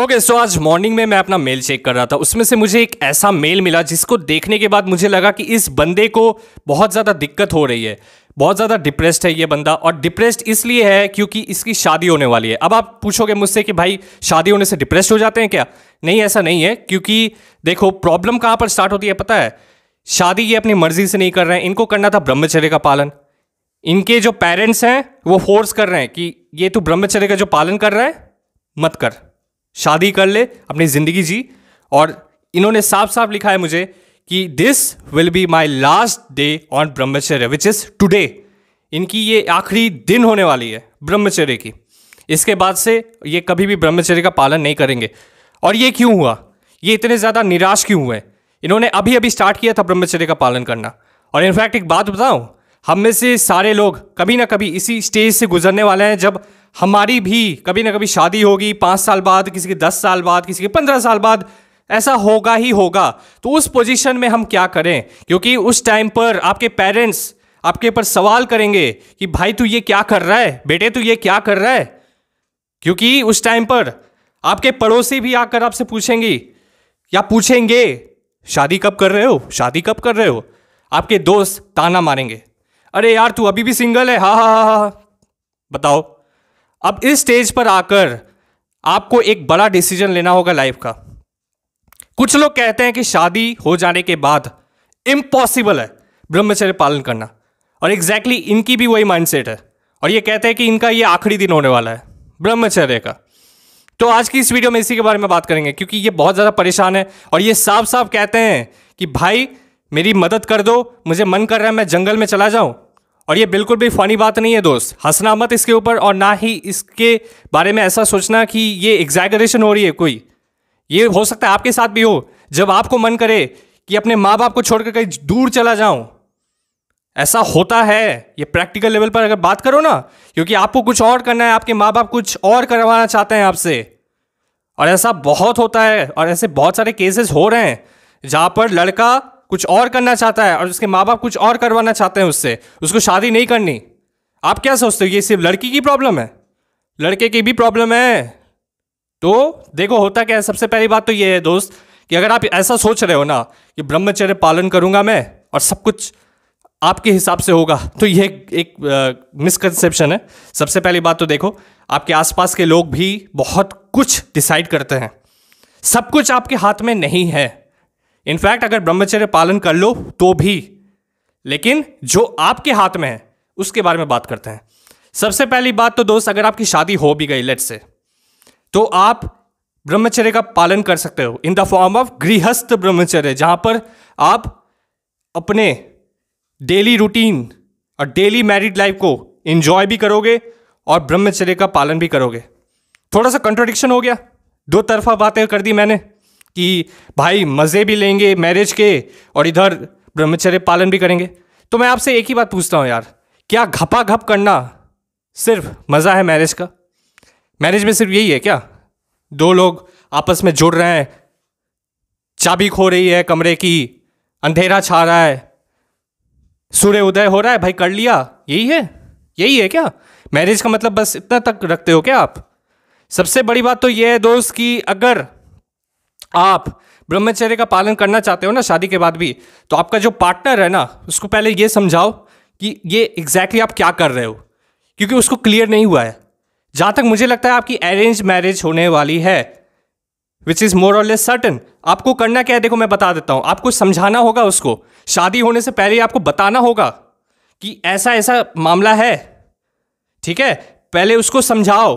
Okay okay, so so आज morning में मैं अपना मेल चेक कर रहा था उसमें से मुझे एक ऐसा मेल मिला जिसको देखने के बाद मुझे लगा कि इस बंदे को बहुत ज़्यादा दिक्कत हो रही है बहुत ज़्यादा डिप्रेस्ड है ये बंदा और डिप्रेस्ड इसलिए है क्योंकि इसकी शादी होने वाली है अब आप पूछोगे मुझसे कि भाई शादी होने से डिप्रेस्ड हो जाते हैं क्या नहीं ऐसा नहीं है क्योंकि देखो प्रॉब्लम कहाँ पर स्टार्ट होती है पता है शादी ये अपनी मर्जी से नहीं कर रहे हैं इनको करना था ब्रह्मचर्य का पालन इनके जो पेरेंट्स हैं वो फोर्स कर रहे हैं कि ये तू ब्रह्मचर्य का जो पालन कर रहा है मत कर शादी कर ले अपनी ज़िंदगी जी और इन्होंने साफ साफ लिखा है मुझे कि this will be my last day on brahmacharya which is today इनकी ये आखिरी दिन होने वाली है ब्रह्मचर्य की इसके बाद से ये कभी भी ब्रह्मचर्य का पालन नहीं करेंगे और ये क्यों हुआ ये इतने ज़्यादा निराश क्यों हुए इन्होंने अभी अभी स्टार्ट किया था ब्रह्मचर्य का पालन करना और इनफैक्ट एक बात बताऊं हम में से सारे लोग कभी ना कभी इसी स्टेज से गुजरने वाले हैं जब हमारी भी कभी ना कभी शादी होगी पाँच साल बाद किसी के दस साल बाद किसी के पंद्रह साल बाद ऐसा होगा ही होगा तो उस पोजीशन में हम क्या करें क्योंकि उस टाइम पर आपके पेरेंट्स आपके ऊपर सवाल करेंगे कि भाई तू ये क्या कर रहा है बेटे तू ये क्या कर रहा है क्योंकि उस टाइम पर आपके पड़ोसी भी आकर आपसे पूछेंगी या पूछेंगे शादी कब कर रहे हो शादी कब कर रहे हो आपके दोस्त ताना मारेंगे अरे यार तू अभी भी सिंगल है हाँ हाँ हाँ हाँ बताओ अब इस स्टेज पर आकर आपको एक बड़ा डिसीजन लेना होगा लाइफ का कुछ लोग कहते हैं कि शादी हो जाने के बाद इम्पॉसिबल है ब्रह्मचर्य पालन करना और एग्जैक्टली exactly इनकी भी वही माइंडसेट है और ये कहते हैं कि इनका ये आखिरी दिन होने वाला है ब्रह्मचर्य का तो आज की इस वीडियो में इसी के बारे में बात करेंगे क्योंकि ये बहुत ज़्यादा परेशान है और ये साफ साफ कहते हैं कि भाई मेरी मदद कर दो मुझे मन कर रहा है मैं जंगल में चला जाऊँ और ये बिल्कुल भी फ़नी बात नहीं है दोस्त हंसना मत इसके ऊपर और ना ही इसके बारे में ऐसा सोचना कि ये एग्जैगरेशन हो रही है कोई ये हो सकता है आपके साथ भी हो जब आपको मन करे कि अपने माँ बाप को छोड़कर कहीं दूर चला जाऊँ ऐसा होता है ये प्रैक्टिकल लेवल पर अगर बात करो ना क्योंकि आपको कुछ और करना है आपके माँ बाप कुछ और करवाना चाहते हैं आपसे और ऐसा बहुत होता है और ऐसे बहुत सारे केसेस हो रहे हैं जहाँ पर लड़का कुछ और करना चाहता है और उसके माँ बाप कुछ और करवाना चाहते हैं उससे उसको शादी नहीं करनी आप क्या सोचते हो ये सिर्फ लड़की की प्रॉब्लम है लड़के की भी प्रॉब्लम है तो देखो होता क्या है सबसे पहली बात तो ये है दोस्त कि अगर आप ऐसा सोच रहे हो ना कि ब्रह्मचर्य पालन करूँगा मैं और सब कुछ आपके हिसाब से होगा तो यह एक मिसकंसेप्शन है सबसे पहली बात तो देखो आपके आसपास के लोग भी बहुत कुछ डिसाइड करते हैं सब कुछ आपके हाथ में नहीं है इनफैक्ट अगर ब्रह्मचर्य पालन कर लो तो भी लेकिन जो आपके हाथ में है उसके बारे में बात करते हैं सबसे पहली बात तो दोस्त अगर आपकी शादी हो भी गई लेट से तो आप ब्रह्मचर्य का पालन कर सकते हो इन द फॉर्म ऑफ गृहस्थ ब्रह्मचर्य जहां पर आप अपने डेली रूटीन और डेली मैरिड लाइफ को इन्जॉय भी करोगे और ब्रह्मचर्य का पालन भी करोगे थोड़ा सा कंट्रोडिक्शन हो गया दो तरफा बातें कर दी मैंने कि भाई मज़े भी लेंगे मैरिज के और इधर ब्रह्मचर्य पालन भी करेंगे तो मैं आपसे एक ही बात पूछता हूँ यार क्या घपा घप करना सिर्फ मज़ा है मैरिज का मैरिज में सिर्फ यही है क्या दो लोग आपस में जुड़ रहे हैं चाबी खो रही है कमरे की अंधेरा छा रहा है सूर्य उदय हो रहा है भाई कर लिया यही है यही है क्या मैरिज का मतलब बस इतना तक रखते हो क्या आप सबसे बड़ी बात तो यह है दोस्त कि अगर आप ब्रह्मचर्य का पालन करना चाहते हो ना शादी के बाद भी तो आपका जो पार्टनर है ना उसको पहले ये समझाओ कि ये एग्जैक्टली exactly आप क्या कर रहे हो क्योंकि उसको क्लियर नहीं हुआ है जहाँ तक मुझे लगता है आपकी अरेंज मैरिज होने वाली है विच इज़ मोर और लेस सर्टन आपको करना क्या है देखो मैं बता देता हूँ आपको समझाना होगा उसको शादी होने से पहले आपको बताना होगा कि ऐसा ऐसा मामला है ठीक है पहले उसको समझाओ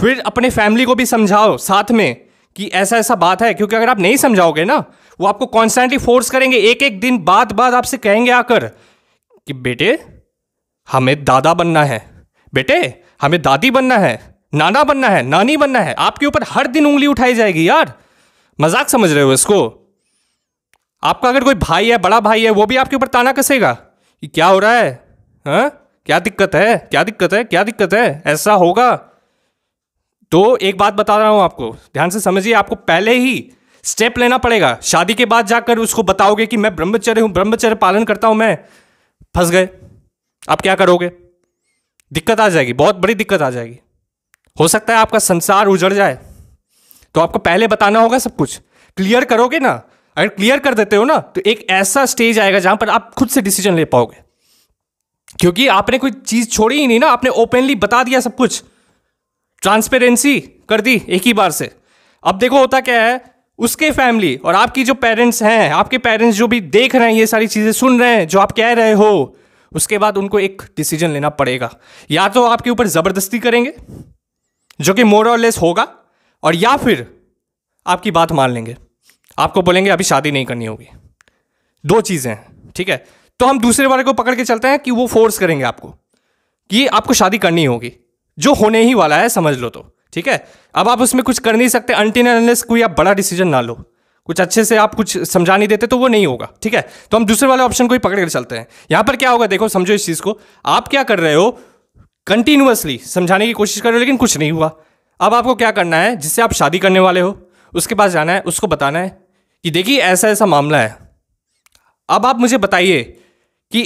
फिर अपने फैमिली को भी समझाओ साथ में कि ऐसा ऐसा बात है क्योंकि अगर आप नहीं समझाओगे ना वो आपको कॉन्स्टेंटली फोर्स करेंगे एक एक दिन बाद बाद आपसे कहेंगे आकर कि बेटे हमें दादा बनना है बेटे हमें दादी बनना है नाना बनना है नानी बनना है आपके ऊपर हर दिन उंगली उठाई जाएगी यार मजाक समझ रहे हो इसको आपका अगर कोई भाई है बड़ा भाई है वो भी आपके ऊपर ताना कसेगा कि क्या हो रहा है हा? क्या दिक्कत है क्या दिक्कत है क्या दिक्कत है ऐसा होगा तो एक बात बता रहा हूं आपको ध्यान से समझिए आपको पहले ही स्टेप लेना पड़ेगा शादी के बाद जाकर उसको बताओगे कि मैं ब्रह्मचर्य हूं ब्रह्मचर्य पालन करता हूं मैं फंस गए आप क्या करोगे दिक्कत आ जाएगी बहुत बड़ी दिक्कत आ जाएगी हो सकता है आपका संसार उजड़ जाए तो आपको पहले बताना होगा सब कुछ क्लियर करोगे ना अगर क्लियर कर देते हो ना तो एक ऐसा स्टेज आएगा जहां पर आप खुद से डिसीजन ले पाओगे क्योंकि आपने कोई चीज़ छोड़ी ही नहीं ना आपने ओपनली बता दिया सब कुछ ट्रांसपेरेंसी कर दी एक ही बार से अब देखो होता क्या है उसके फैमिली और आपकी जो पेरेंट्स हैं आपके पेरेंट्स जो भी देख रहे हैं ये सारी चीज़ें सुन रहे हैं जो आप कह रहे हो उसके बाद उनको एक डिसीजन लेना पड़ेगा या तो आपके ऊपर ज़बरदस्ती करेंगे जो कि मोर और लेस होगा और या फिर आपकी बात मान लेंगे आपको बोलेंगे अभी शादी नहीं करनी होगी दो चीज़ें हैं ठीक है तो हम दूसरे वाले को पकड़ के चलते हैं कि वो फोर्स करेंगे आपको कि आपको शादी करनी होगी जो होने ही वाला है समझ लो तो ठीक है अब आप उसमें कुछ कर नहीं सकते अनटिन कोई आप बड़ा डिसीजन ना लो कुछ अच्छे से आप कुछ समझा नहीं देते तो वो नहीं होगा ठीक है तो हम दूसरे वाले ऑप्शन को ही पकड़ कर चलते हैं यहाँ पर क्या होगा देखो समझो इस चीज़ को आप क्या कर रहे हो कंटिन्यूसली समझाने की कोशिश कर रहे हो लेकिन कुछ नहीं हुआ अब आपको क्या करना है जिससे आप शादी करने वाले हो उसके पास जाना है उसको बताना है कि देखिए ऐसा ऐसा मामला है अब आप मुझे बताइए कि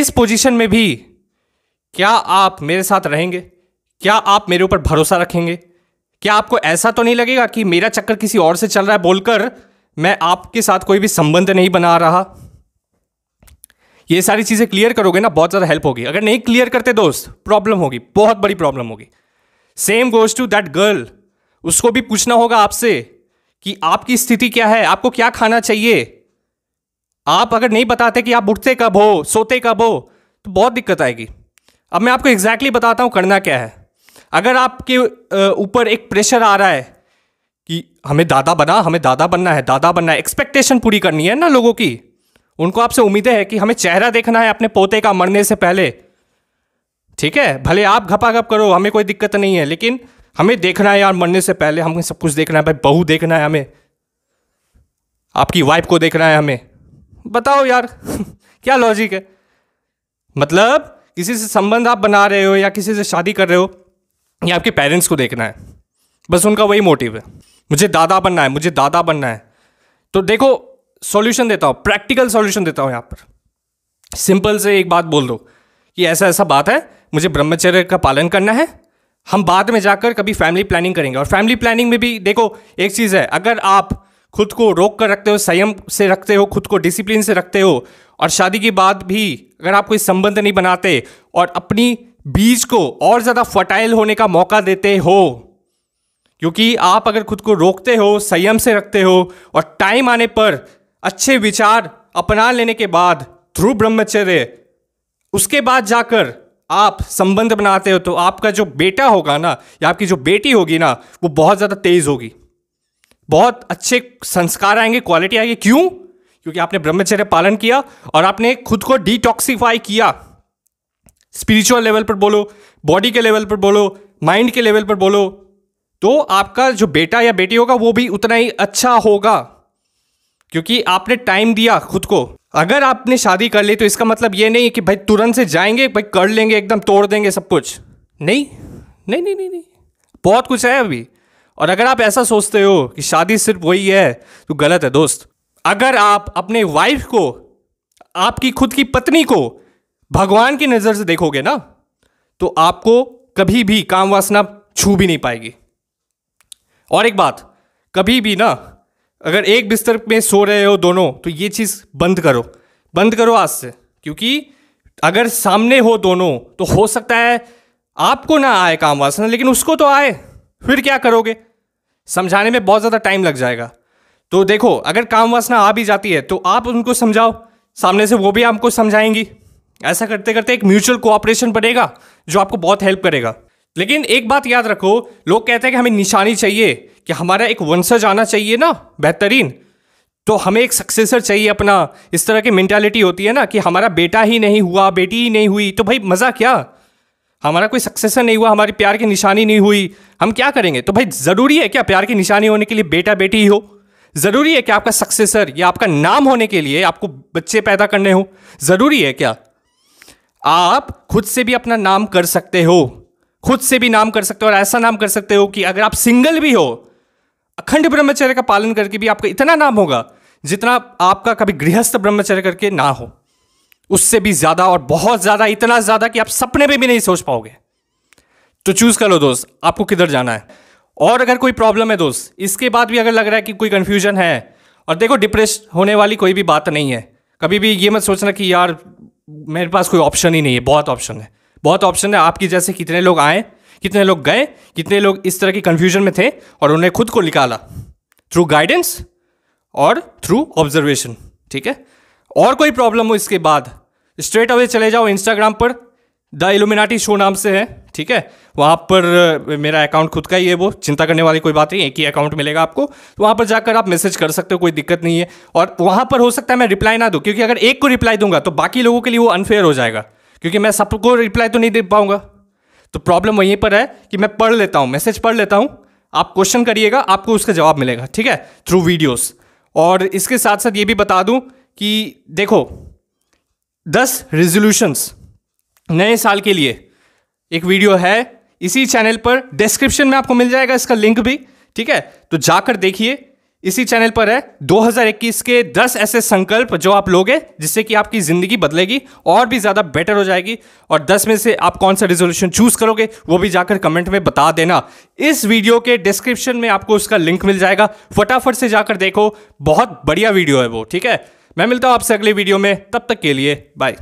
इस पोजीशन में भी क्या आप मेरे साथ रहेंगे क्या आप मेरे ऊपर भरोसा रखेंगे क्या आपको ऐसा तो नहीं लगेगा कि मेरा चक्कर किसी और से चल रहा है बोलकर मैं आपके साथ कोई भी संबंध नहीं बना रहा ये सारी चीज़ें क्लियर करोगे ना बहुत ज़्यादा हेल्प होगी अगर नहीं क्लियर करते दोस्त प्रॉब्लम होगी बहुत बड़ी प्रॉब्लम होगी same goes to that girl उसको भी पूछना होगा आपसे कि आपकी स्थिति क्या है आपको क्या खाना चाहिए आप अगर नहीं बताते कि आप उठते कब हो सोते कब हो तो बहुत दिक्कत आएगी अब मैं आपको एग्जैक्टली exactly बताता हूँ करना क्या है अगर आपके ऊपर एक प्रेशर आ रहा है कि हमें दादा बना हमें दादा बनना है दादा बनना है एक्सपेक्टेशन पूरी करनी है ना लोगों की उनको आपसे उम्मीदें हैं कि हमें चेहरा देखना है अपने पोते का मरने से पहले ठीक है भले आप घपा घप करो हमें कोई दिक्कत नहीं है लेकिन हमें देखना है यार मरने से पहले हमें सब कुछ देखना है भाई बहू देखना है हमें आपकी वाइफ को देखना है हमें बताओ यार क्या लॉजिक है मतलब किसी से संबंध आप बना रहे हो या किसी से शादी कर रहे हो ये आपके पेरेंट्स को देखना है बस उनका वही मोटिव है मुझे दादा बनना है मुझे दादा बनना है तो देखो सॉल्यूशन देता हूँ प्रैक्टिकल सॉल्यूशन देता हूँ यहाँ पर सिंपल से एक बात बोल दो कि ऐसा ऐसा बात है मुझे ब्रह्मचर्य का पालन करना है हम बाद में जाकर कभी फैमिली प्लानिंग करेंगे और फैमिली प्लानिंग में भी देखो एक चीज़ है अगर आप खुद को रोक कर रखते हो संयम से रखते हो खुद को डिसिप्लिन से रखते हो और शादी के बाद भी अगर आप कोई संबंध नहीं बनाते और अपनी बीज को और ज़्यादा फर्टाइल होने का मौका देते हो क्योंकि आप अगर खुद को रोकते हो संयम से रखते हो और टाइम आने पर अच्छे विचार अपना लेने के बाद ध्रुव ब्रह्मचर्य उसके बाद जाकर आप संबंध बनाते हो तो आपका जो बेटा होगा ना या आपकी जो बेटी होगी ना वो बहुत ज़्यादा तेज़ होगी बहुत अच्छे संस्कार आएंगे क्वालिटी आएगी क्यों क्योंकि आपने ब्रह्मचर्य पालन किया और आपने खुद को डिटॉक्सीफाई किया स्पिरिचुअल लेवल पर बोलो बॉडी के लेवल पर बोलो माइंड के लेवल पर बोलो तो आपका जो बेटा या बेटी होगा वो भी उतना ही अच्छा होगा क्योंकि आपने टाइम दिया खुद को अगर आपने शादी कर ली तो इसका मतलब ये नहीं कि भाई तुरंत से जाएंगे भाई कर लेंगे एकदम तोड़ देंगे सब कुछ नहीं नहीं नहीं नहीं नहीं बहुत कुछ है अभी और अगर आप ऐसा सोचते हो कि शादी सिर्फ वही है तो गलत है दोस्त अगर आप अपने वाइफ को आपकी खुद की पत्नी को भगवान की नज़र से देखोगे ना तो आपको कभी भी काम वासना छू भी नहीं पाएगी और एक बात कभी भी ना अगर एक बिस्तर में सो रहे हो दोनों तो ये चीज़ बंद करो बंद करो आज से क्योंकि अगर सामने हो दोनों तो हो सकता है आपको ना आए काम वासना लेकिन उसको तो आए फिर क्या करोगे समझाने में बहुत ज़्यादा टाइम लग जाएगा तो देखो अगर काम वासना आ भी जाती है तो आप उनको समझाओ सामने से वो भी आपको समझाएंगी ऐसा करते करते एक म्यूचुअल कोऑपरेशन बनेगा जो आपको बहुत हेल्प करेगा लेकिन एक बात याद रखो लोग कहते हैं कि हमें निशानी चाहिए कि हमारा एक वंशज आना चाहिए ना बेहतरीन तो हमें एक सक्सेसर चाहिए अपना इस तरह की मैंटेलिटी होती है ना कि हमारा बेटा ही नहीं हुआ बेटी ही नहीं हुई तो भाई मज़ा क्या हमारा कोई सक्सेसर नहीं हुआ हमारी प्यार की निशानी नहीं हुई हम क्या करेंगे तो भाई ज़रूरी है क्या प्यार की निशानी होने के लिए बेटा बेटी ही हो ज़रूरी है क्या आपका सक्सेसर या आपका नाम होने के लिए आपको बच्चे पैदा करने हो ज़रूरी है क्या आप खुद से भी अपना नाम कर सकते हो खुद से भी नाम कर सकते हो और ऐसा नाम कर सकते हो कि अगर आप सिंगल भी हो अखंड ब्रह्मचर्य का पालन करके भी आपका इतना नाम होगा जितना आपका कभी गृहस्थ ब्रह्मचर्य करके ना हो उससे भी ज़्यादा और बहुत ज़्यादा इतना ज़्यादा कि आप सपने में भी नहीं सोच पाओगे तो चूज़ कर लो दोस्त आपको किधर जाना है और अगर कोई प्रॉब्लम है दोस्त इसके बाद भी अगर लग रहा है कि कोई कंफ्यूजन है और देखो डिप्रेस होने वाली कोई भी बात नहीं है कभी भी ये मत सोचना कि यार मेरे पास कोई ऑप्शन ही नहीं है बहुत ऑप्शन है बहुत ऑप्शन है आपकी जैसे कितने लोग आए कितने लोग गए कितने लोग इस तरह की कन्फ्यूजन में थे और उन्हें खुद को निकाला थ्रू गाइडेंस और थ्रू ऑब्जर्वेशन ठीक है और कोई प्रॉब्लम हो इसके बाद स्ट्रेट अवे चले जाओ इंस्टाग्राम पर द एलुमिनाटी शो नाम से है ठीक है वहाँ पर मेरा अकाउंट खुद का ही है वो चिंता करने वाली कोई बात नहीं एक ही अकाउंट मिलेगा आपको तो वहाँ पर जाकर आप मैसेज कर सकते हो कोई दिक्कत नहीं है और वहाँ पर हो सकता है मैं रिप्लाई ना दूँ क्योंकि अगर एक को रिप्लाई दूंगा तो बाकी लोगों के लिए वो अनफेयर हो जाएगा क्योंकि मैं सबको रिप्लाई तो नहीं दे पाऊंगा तो प्रॉब्लम वहीं पर है कि मैं पढ़ लेता हूँ मैसेज पढ़ लेता हूँ आप क्वेश्चन करिएगा आपको उसका जवाब मिलेगा ठीक है थ्रू वीडियोस और इसके साथ साथ ये भी बता दूँ कि देखो दस रेजोल्यूशंस नए साल के लिए एक वीडियो है इसी चैनल पर डिस्क्रिप्शन में आपको मिल जाएगा इसका लिंक भी ठीक है तो जाकर देखिए इसी चैनल पर है 2021 के 10 ऐसे संकल्प जो आप लोगे जिससे कि आपकी ज़िंदगी बदलेगी और भी ज़्यादा बेटर हो जाएगी और 10 में से आप कौन सा रेजोल्यूशन चूज़ करोगे वो भी जाकर कमेंट में बता देना इस वीडियो के डिस्क्रिप्शन में आपको उसका लिंक मिल जाएगा फटाफट से जाकर देखो बहुत बढ़िया वीडियो है वो ठीक है मैं मिलता हूँ आपसे अगले वीडियो में तब तक के लिए बाय